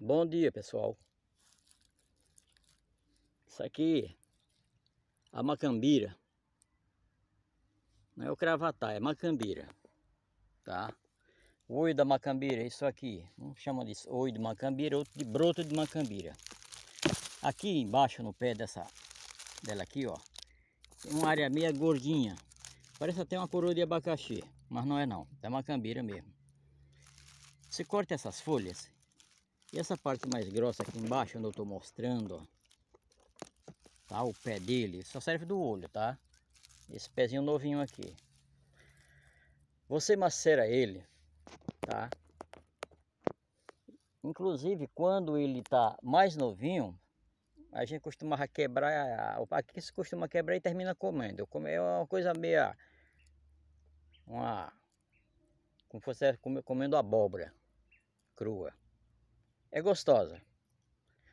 Bom dia, pessoal. Isso aqui é a macambira. Não é o cravatá, é macambira. Tá? O oi da macambira, é isso aqui. Um chama de oi de macambira, outro de broto de macambira. Aqui embaixo no pé dessa dela aqui, ó. Tem uma área meia gordinha. Parece até uma coroa de abacaxi mas não é não, é macambira mesmo. Você corta essas folhas e essa parte mais grossa aqui embaixo, onde eu estou mostrando, ó, tá? O pé dele só serve do olho, tá? Esse pezinho novinho aqui. Você macera ele, tá? Inclusive, quando ele tá mais novinho, a gente costumava quebrar, aqui se costuma quebrar e termina comendo. É uma coisa meio uma como fosse é, comendo abóbora crua. É gostosa.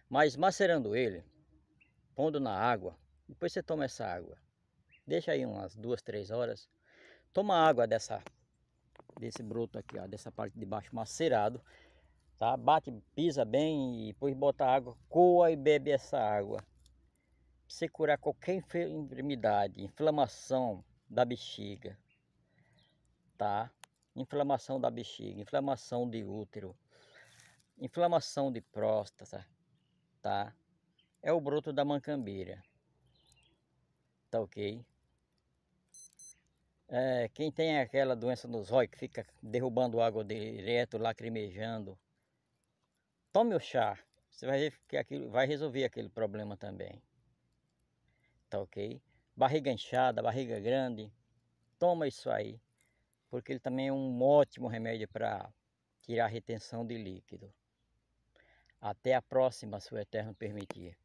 Mas macerando ele, pondo na água, depois você toma essa água. Deixa aí umas duas, três horas. Toma água dessa desse broto aqui, ó, dessa parte de baixo macerado, tá? Bate, pisa bem e depois bota água, coa e bebe essa água. Pra você curar qualquer enfermidade, inflamação da bexiga, tá inflamação da bexiga, inflamação de útero, inflamação de próstata, tá? É o broto da mancambeira, tá ok? É, quem tem aquela doença nos olhos que fica derrubando água direto, lacrimejando, tome o chá, você vai ver que aquilo vai resolver aquele problema também, tá ok? Barriga inchada, barriga grande, toma isso aí porque ele também é um ótimo remédio para tirar a retenção de líquido. Até a próxima, se o Eterno permitir.